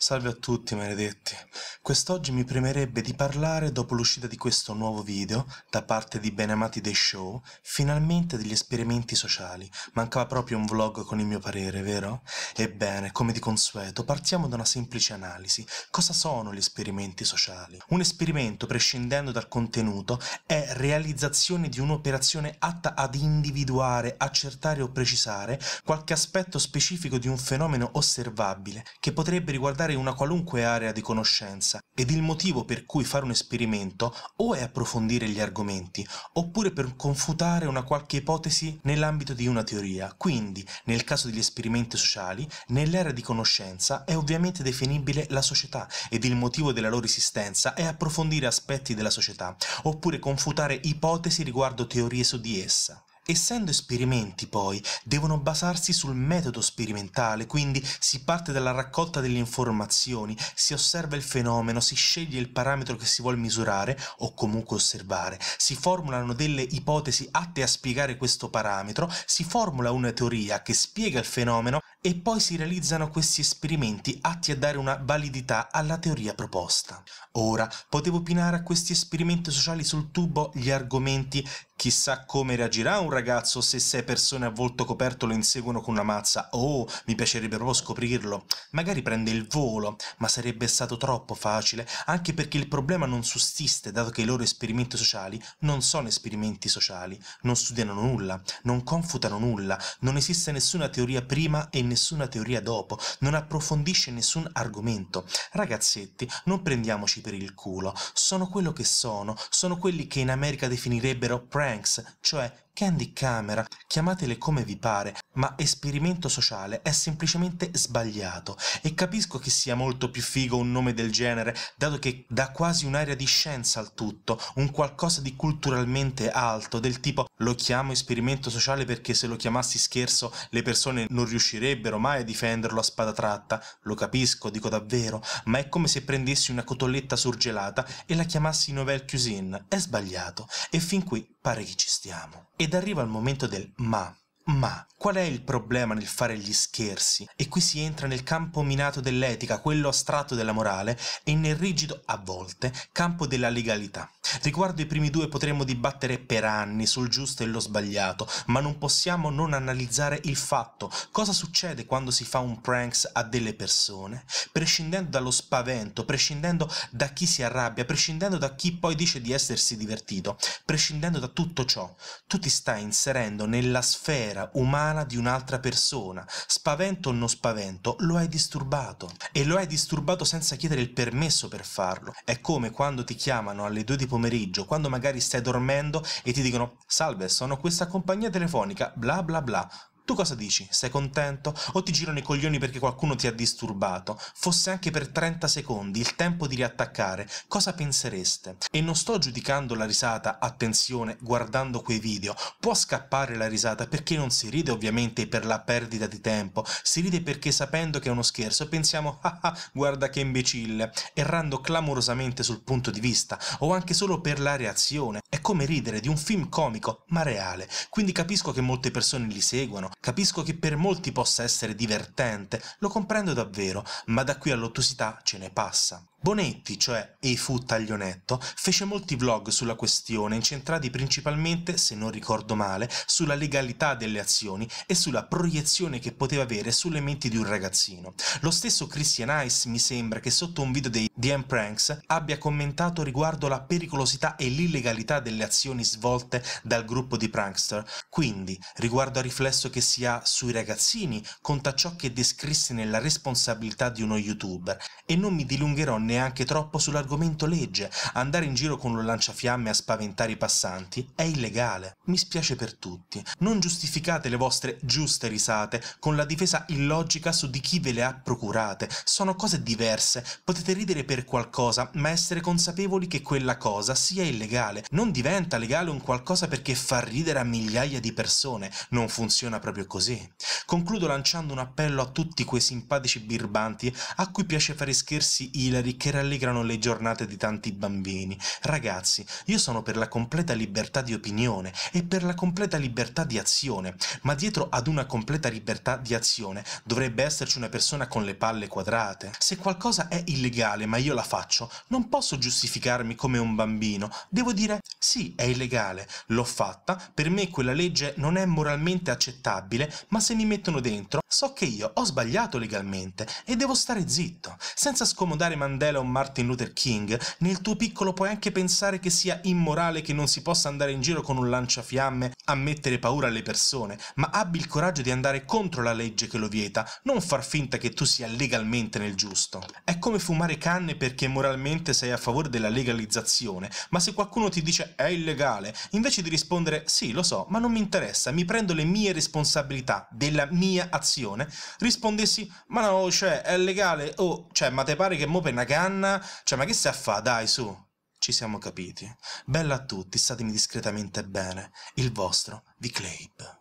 Salve a tutti maledetti, quest'oggi mi premerebbe di parlare dopo l'uscita di questo nuovo video da parte di Benamati The Show finalmente degli esperimenti sociali, mancava proprio un vlog con il mio parere, vero? Ebbene, come di consueto, partiamo da una semplice analisi, cosa sono gli esperimenti sociali? Un esperimento, prescindendo dal contenuto, è realizzazione di un'operazione atta ad individuare, accertare o precisare qualche aspetto specifico di un fenomeno osservabile che potrebbe riguardare penetrare una qualunque area di conoscenza ed il motivo per cui fare un esperimento o è approfondire gli argomenti, oppure per confutare una qualche ipotesi nell'ambito di una teoria. Quindi, nel caso degli esperimenti sociali, nell'area di conoscenza è ovviamente definibile la società ed il motivo della loro esistenza è approfondire aspetti della società, oppure confutare ipotesi riguardo teorie su di essa. Essendo esperimenti poi, devono basarsi sul metodo sperimentale, quindi si parte dalla raccolta delle informazioni, si osserva il fenomeno, si sceglie il parametro che si vuole misurare o comunque osservare, si formulano delle ipotesi atte a spiegare questo parametro, si formula una teoria che spiega il fenomeno e poi si realizzano questi esperimenti atti a dare una validità alla teoria proposta. Ora, potevo opinare a questi esperimenti sociali sul tubo gli argomenti Chissà come reagirà un ragazzo se sei persone a volto coperto lo inseguono con una mazza. Oh, mi piacerebbe proprio scoprirlo. Magari prende il volo, ma sarebbe stato troppo facile, anche perché il problema non sussiste, dato che i loro esperimenti sociali non sono esperimenti sociali, non studiano nulla, non confutano nulla, non esiste nessuna teoria prima e nessuna nessuna teoria dopo, non approfondisce nessun argomento. Ragazzetti, non prendiamoci per il culo, sono quello che sono, sono quelli che in America definirebbero pranks, cioè candy camera, chiamatele come vi pare, ma esperimento sociale è semplicemente sbagliato e capisco che sia molto più figo un nome del genere, dato che dà quasi un'area di scienza al tutto, un qualcosa di culturalmente alto, del tipo lo chiamo esperimento sociale perché se lo chiamassi scherzo le persone non riuscirebbero riuscirebbero mai a difenderlo a spada tratta, lo capisco, dico davvero, ma è come se prendessi una cotoletta surgelata e la chiamassi Novel Cuisine. È sbagliato, e fin qui pare che ci stiamo. Ed arriva il momento del ma. Ma qual è il problema nel fare gli scherzi? E qui si entra nel campo minato dell'etica, quello astratto della morale, e nel rigido, a volte, campo della legalità. Riguardo i primi due potremmo dibattere per anni sul giusto e lo sbagliato, ma non possiamo non analizzare il fatto cosa succede quando si fa un pranks a delle persone, prescindendo dallo spavento, prescindendo da chi si arrabbia, prescindendo da chi poi dice di essersi divertito, prescindendo da tutto ciò, tu ti stai inserendo nella sfera vera, umana di un'altra persona. Spavento o non spavento, lo hai disturbato. E lo hai disturbato senza chiedere il permesso per farlo. È come quando ti chiamano alle due di pomeriggio, quando magari stai dormendo e ti dicono salve, sono questa compagnia telefonica, bla bla bla. Tu cosa dici? Sei contento? O ti girano i coglioni perché qualcuno ti ha disturbato? Fosse anche per 30 secondi il tempo di riattaccare, cosa pensereste? E non sto giudicando la risata, attenzione, guardando quei video. Può scappare la risata perché non si ride ovviamente per la perdita di tempo, si ride perché sapendo che è uno scherzo pensiamo ah ah, guarda che imbecille, errando clamorosamente sul punto di vista, o anche solo per la reazione. È come ridere di un film comico, ma reale. Quindi capisco che molte persone li seguono, Capisco che per molti possa essere divertente, lo comprendo davvero, ma da qui all'ottosità ce ne passa. Bonetti, cioè E fu Taglionetto, fece molti vlog sulla questione, incentrati principalmente, se non ricordo male, sulla legalità delle azioni e sulla proiezione che poteva avere sulle menti di un ragazzino. Lo stesso Christian Ice mi sembra che sotto un video dei DM Pranks abbia commentato riguardo la pericolosità e l'illegalità delle azioni svolte dal gruppo di prankster, quindi riguardo al riflesso che sia sui ragazzini, conta ciò che descrisse nella responsabilità di uno youtuber e non mi dilungherò neanche troppo sull'argomento legge, andare in giro con un lanciafiamme a spaventare i passanti è illegale. Mi spiace per tutti, non giustificate le vostre giuste risate con la difesa illogica su di chi ve le ha procurate, sono cose diverse, potete ridere per qualcosa ma essere consapevoli che quella cosa sia illegale, non diventa legale un qualcosa perché fa ridere a migliaia di persone, non funziona proprio proprio così. Concludo lanciando un appello a tutti quei simpatici birbanti a cui piace fare scherzi ilari che rallegrano le giornate di tanti bambini. Ragazzi, io sono per la completa libertà di opinione e per la completa libertà di azione, ma dietro ad una completa libertà di azione dovrebbe esserci una persona con le palle quadrate. Se qualcosa è illegale ma io la faccio, non posso giustificarmi come un bambino, devo dire sì, è illegale, l'ho fatta, per me quella legge non è moralmente accettabile stabile, ma se mi mettono dentro so che io ho sbagliato legalmente e devo stare zitto, senza scomodare Mandela o Martin Luther King, nel tuo piccolo puoi anche pensare che sia immorale che non si possa andare in giro con un lanciafiamme a mettere paura alle persone, ma abbi il coraggio di andare contro la legge che lo vieta, non far finta che tu sia legalmente nel giusto. È come fumare canne perché moralmente sei a favore della legalizzazione, ma se qualcuno ti dice è illegale, invece di rispondere sì, lo so, ma non mi interessa, mi prendo le mie responsabilità responsabilità della mia azione, rispondessi ma no, cioè, è legale, oh, cioè, ma te pare che mo per una canna, cioè, ma che stai a fa, dai, su. Ci siamo capiti. Bella a tutti, statemi discretamente bene. Il vostro, di Clape.